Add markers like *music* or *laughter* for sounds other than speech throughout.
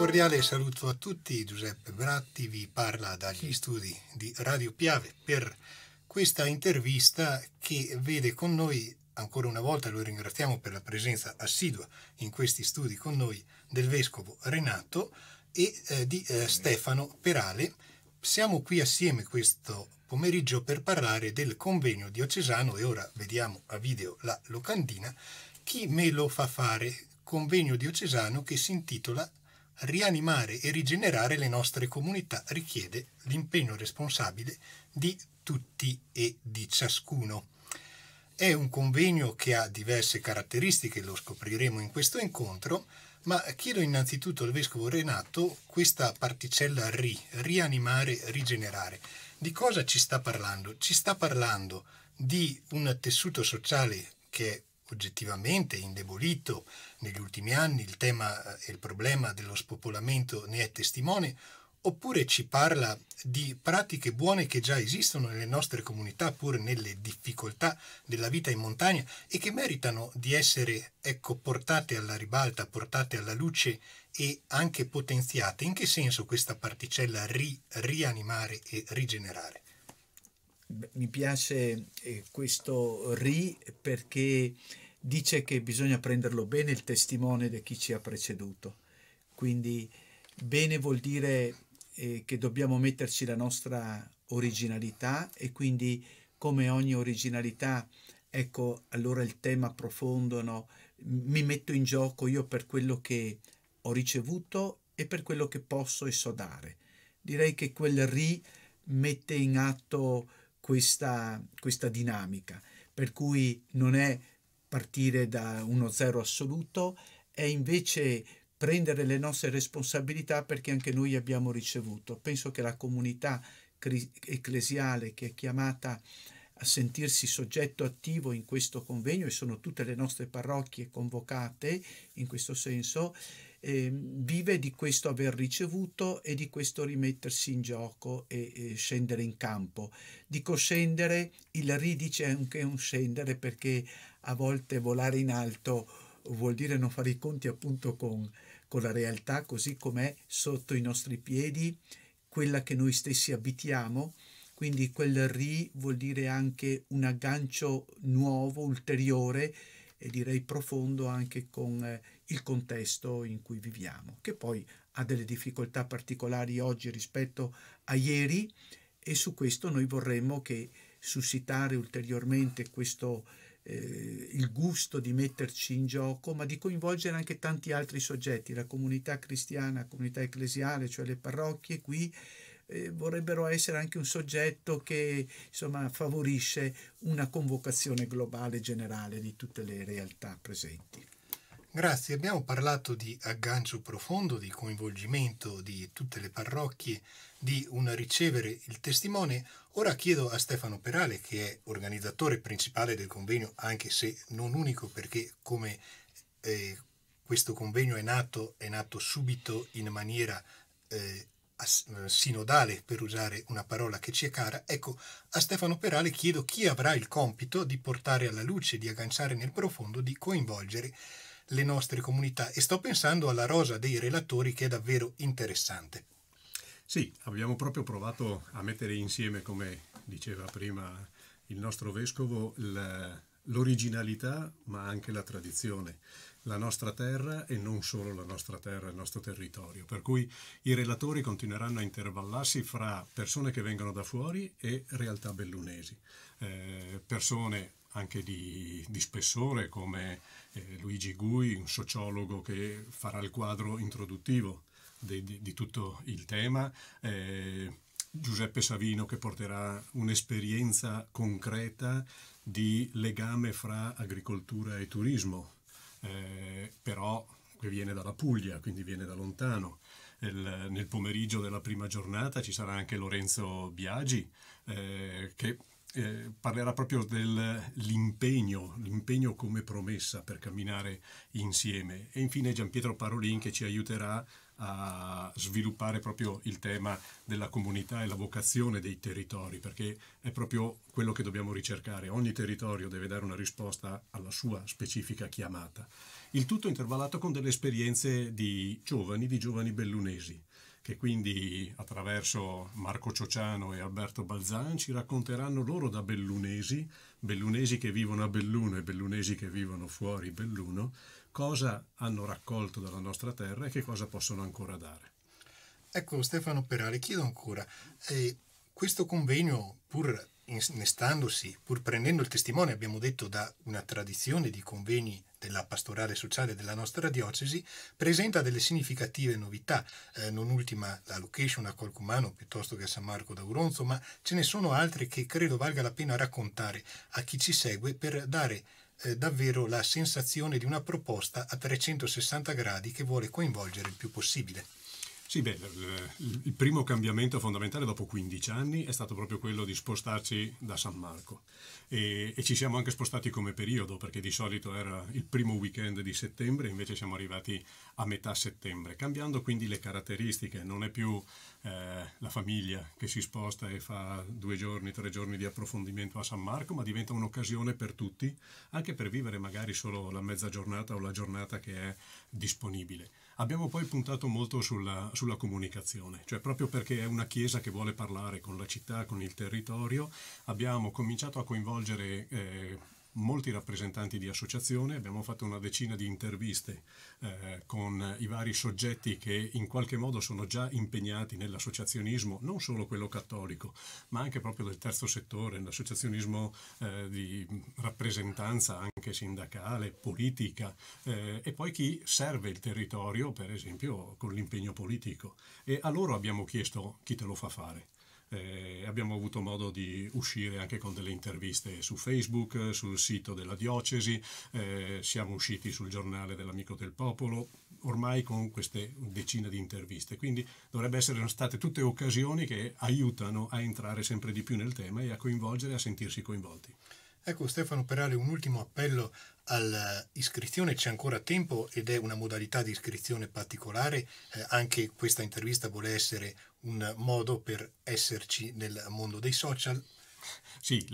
cordiale saluto a tutti, Giuseppe Bratti vi parla dagli studi di Radio Piave per questa intervista che vede con noi, ancora una volta lo ringraziamo per la presenza assidua in questi studi con noi, del Vescovo Renato e eh, di eh, Stefano Perale. Siamo qui assieme questo pomeriggio per parlare del convegno diocesano e ora vediamo a video la locandina. Chi me lo fa fare? Convegno diocesano che si intitola rianimare e rigenerare le nostre comunità richiede l'impegno responsabile di tutti e di ciascuno. È un convegno che ha diverse caratteristiche, lo scopriremo in questo incontro, ma chiedo innanzitutto al Vescovo Renato questa particella ri, rianimare, rigenerare. Di cosa ci sta parlando? Ci sta parlando di un tessuto sociale che è oggettivamente indebolito negli ultimi anni, il tema eh, e il problema dello spopolamento ne è testimone, oppure ci parla di pratiche buone che già esistono nelle nostre comunità, pur nelle difficoltà della vita in montagna, e che meritano di essere ecco, portate alla ribalta, portate alla luce e anche potenziate. In che senso questa particella ri, rianimare e rigenerare? mi piace eh, questo ri perché dice che bisogna prenderlo bene il testimone di chi ci ha preceduto. Quindi bene vuol dire eh, che dobbiamo metterci la nostra originalità e quindi come ogni originalità, ecco allora il tema profondo, no? mi metto in gioco io per quello che ho ricevuto e per quello che posso e so dare. Direi che quel ri mette in atto questa, questa dinamica, per cui non è partire da uno zero assoluto, è invece prendere le nostre responsabilità perché anche noi abbiamo ricevuto. Penso che la comunità ecclesiale che è chiamata a sentirsi soggetto attivo in questo convegno, e sono tutte le nostre parrocchie convocate in questo senso, eh, vive di questo aver ricevuto e di questo rimettersi in gioco e, e scendere in campo. Dico scendere, il ridice è anche un scendere perché a volte volare in alto vuol dire non fare i conti appunto con, con la realtà così com'è sotto i nostri piedi, quella che noi stessi abitiamo. Quindi quel ri vuol dire anche un aggancio nuovo, ulteriore e direi profondo anche con eh, il contesto in cui viviamo, che poi ha delle difficoltà particolari oggi rispetto a ieri e su questo noi vorremmo che suscitare ulteriormente questo, eh, il gusto di metterci in gioco, ma di coinvolgere anche tanti altri soggetti, la comunità cristiana, la comunità ecclesiale, cioè le parrocchie qui eh, vorrebbero essere anche un soggetto che insomma, favorisce una convocazione globale generale di tutte le realtà presenti. Grazie, abbiamo parlato di aggancio profondo, di coinvolgimento di tutte le parrocchie, di un ricevere il testimone. Ora chiedo a Stefano Perale, che è organizzatore principale del convegno, anche se non unico, perché come eh, questo convegno è nato, è nato subito in maniera eh, eh sinodale, per usare una parola che ci è cara, ecco, a Stefano Perale chiedo chi avrà il compito di portare alla luce, di agganciare nel profondo, di coinvolgere le nostre comunità e sto pensando alla rosa dei relatori che è davvero interessante. Sì, abbiamo proprio provato a mettere insieme, come diceva prima il nostro vescovo, l'originalità ma anche la tradizione la nostra terra e non solo la nostra terra, il nostro territorio. Per cui i relatori continueranno a intervallarsi fra persone che vengono da fuori e realtà bellunesi, eh, persone anche di, di spessore come eh, Luigi Gui, un sociologo che farà il quadro introduttivo di, di, di tutto il tema, eh, Giuseppe Savino che porterà un'esperienza concreta di legame fra agricoltura e turismo, eh, però che viene dalla Puglia, quindi viene da lontano. Il, nel pomeriggio della prima giornata ci sarà anche Lorenzo Biagi, eh, che eh, parlerà proprio dell'impegno, l'impegno come promessa per camminare insieme. E infine Gian Pietro Parolin che ci aiuterà a sviluppare proprio il tema della comunità e la vocazione dei territori, perché è proprio quello che dobbiamo ricercare. Ogni territorio deve dare una risposta alla sua specifica chiamata. Il tutto intervallato con delle esperienze di giovani, di giovani bellunesi che quindi attraverso Marco Ciociano e Alberto Balzan ci racconteranno loro da bellunesi, bellunesi che vivono a Belluno e bellunesi che vivono fuori Belluno, cosa hanno raccolto dalla nostra terra e che cosa possono ancora dare. Ecco Stefano Perari, chiedo ancora, eh, questo convegno pur innestandosi, pur prendendo il testimone, abbiamo detto, da una tradizione di convegni della pastorale sociale della nostra diocesi, presenta delle significative novità, eh, non ultima la location a Colcumano piuttosto che a San Marco d'Auronzo, ma ce ne sono altre che credo valga la pena raccontare a chi ci segue per dare eh, davvero la sensazione di una proposta a 360 gradi che vuole coinvolgere il più possibile. Sì, beh, il primo cambiamento fondamentale dopo 15 anni è stato proprio quello di spostarci da San Marco e, e, ci siamo anche spostati come periodo perché di solito era il primo weekend di settembre, invece siamo arrivati a metà settembre, cambiando quindi le caratteristiche, non è più eh, la famiglia che si sposta e fa due giorni, tre giorni di approfondimento a San Marco, ma diventa un'occasione per tutti, anche per vivere magari solo la mezza giornata o la giornata che è disponibile. Abbiamo poi puntato molto sulla, sulla, comunicazione, cioè proprio perché è una chiesa che vuole parlare con la città, con il territorio, abbiamo cominciato a coinvolgere... Eh, molti rappresentanti di associazione, abbiamo fatto una decina di interviste eh, con i vari soggetti che in qualche modo sono già impegnati nell'associazionismo, non solo quello cattolico, ma anche proprio del terzo settore, nell'associazionismo eh, di rappresentanza anche sindacale, politica eh, e poi chi serve il territorio, per esempio, con l'impegno politico. E a loro abbiamo chiesto chi te lo fa fare eh, abbiamo avuto modo di uscire anche con delle interviste su Facebook, sul sito della diocesi, eh, siamo usciti sul giornale dell'Amico del Popolo, ormai con queste decine di interviste. Quindi dovrebbe essere state tutte occasioni che aiutano a entrare sempre di più nel tema e a coinvolgere, a sentirsi coinvolti. Ecco Stefano Perale, un ultimo appello all'iscrizione, c'è ancora tempo ed è una modalità di iscrizione particolare, eh, anche questa intervista vuole essere un modo per esserci nel mondo dei social sì,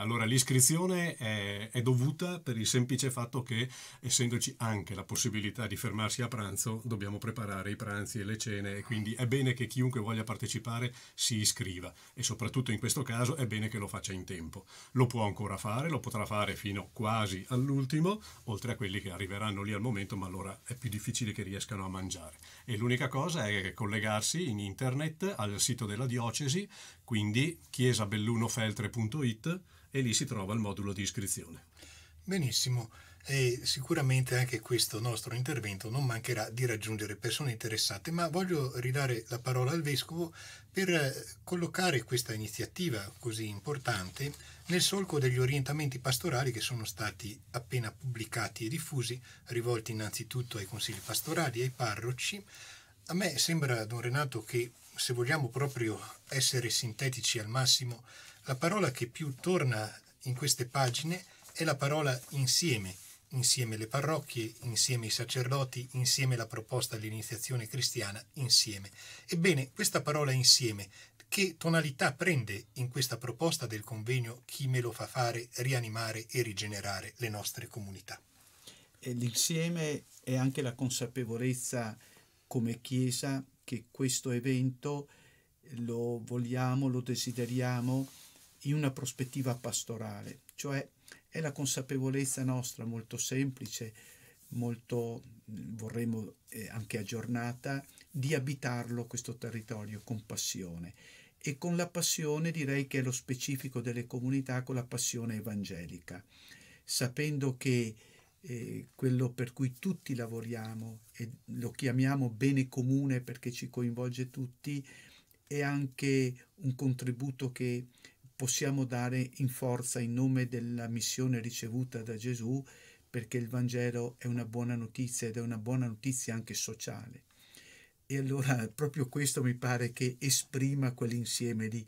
allora l'iscrizione è, è, dovuta per il semplice fatto che, essendoci anche la possibilità di fermarsi a pranzo, dobbiamo preparare i pranzi e le cene e quindi è bene che chiunque voglia partecipare si iscriva e soprattutto in questo caso è bene che lo faccia in tempo. Lo può ancora fare, lo potrà fare fino quasi all'ultimo, oltre a quelli che arriveranno lì al momento, ma allora è più difficile che riescano a mangiare. E l'unica cosa è collegarsi in internet al sito della diocesi, quindi chiesa Belluno Feltro sveltre.it e lì si trova il modulo di iscrizione. Benissimo, e sicuramente anche questo nostro intervento non mancherà di raggiungere persone interessate, ma voglio ridare la parola al Vescovo per eh, collocare questa iniziativa così importante nel solco degli orientamenti pastorali che sono stati appena pubblicati e diffusi, rivolti innanzitutto ai consigli pastorali e ai parroci. A me sembra, Don Renato, che se vogliamo proprio essere sintetici al massimo, la parola che più torna in queste pagine è la parola insieme, insieme le parrocchie, insieme i sacerdoti, insieme la proposta dell'iniziazione cristiana, insieme. Ebbene, questa parola insieme, che tonalità prende in questa proposta del convegno chi me lo fa fare, rianimare e rigenerare le nostre comunità? L'insieme è anche la consapevolezza come Chiesa che questo evento lo vogliamo, lo desideriamo, in una prospettiva pastorale, cioè è la consapevolezza nostra molto semplice, molto vorremmo eh, anche aggiornata, di abitarlo questo territorio con passione e con la passione direi che è lo specifico delle comunità con la passione evangelica, sapendo che eh, quello per cui tutti lavoriamo e lo chiamiamo bene comune perché ci coinvolge tutti, è anche un contributo che possiamo dare in forza in nome della missione ricevuta da Gesù, perché il Vangelo è una buona notizia ed è una buona notizia anche sociale. E allora *laughs* proprio questo mi pare che esprima quell'insieme di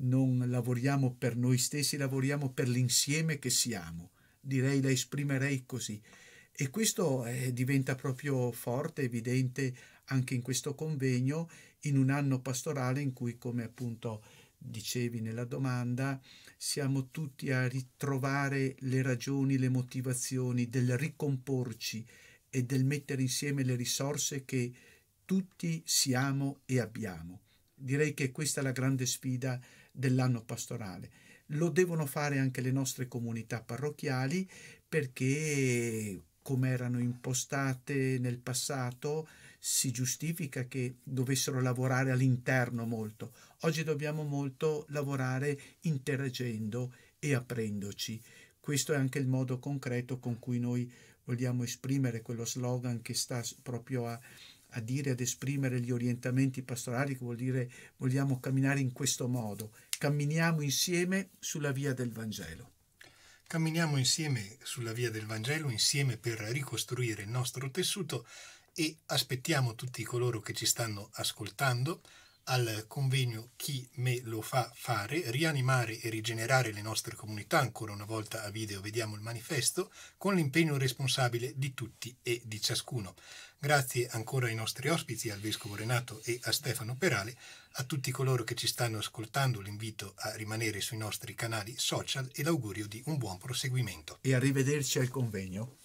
non lavoriamo per noi stessi, lavoriamo per l'insieme che siamo. Direi la esprimerei così. E questo eh, diventa proprio forte, evidente anche in questo convegno, in un anno pastorale in cui, come appunto dicevi nella domanda, siamo tutti a ritrovare le ragioni, le motivazioni del ricomporci e del mettere insieme le risorse che tutti siamo e abbiamo. Direi che questa è la grande sfida dell'anno pastorale. Lo devono fare anche le nostre comunità parrocchiali perché come erano impostate nel passato, si giustifica che dovessero lavorare all'interno molto. Oggi dobbiamo molto lavorare interagendo e aprendoci. Questo è anche il modo concreto con cui noi vogliamo esprimere quello slogan che sta proprio a, a dire, ad esprimere gli orientamenti pastorali, che vuol dire vogliamo camminare in questo modo. Camminiamo insieme sulla via del Vangelo. Camminiamo insieme sulla via del Vangelo, insieme per ricostruire il nostro tessuto e aspettiamo tutti coloro che ci stanno ascoltando al convegno Chi me lo fa fare, rianimare e rigenerare le nostre comunità, ancora una volta a video vediamo il manifesto, con l'impegno responsabile di tutti e di ciascuno. Grazie ancora ai nostri ospiti, al Vescovo Renato e a Stefano Perale, a tutti coloro che ci stanno ascoltando l'invito a rimanere sui nostri canali social e l'augurio di un buon proseguimento. E arrivederci al convegno.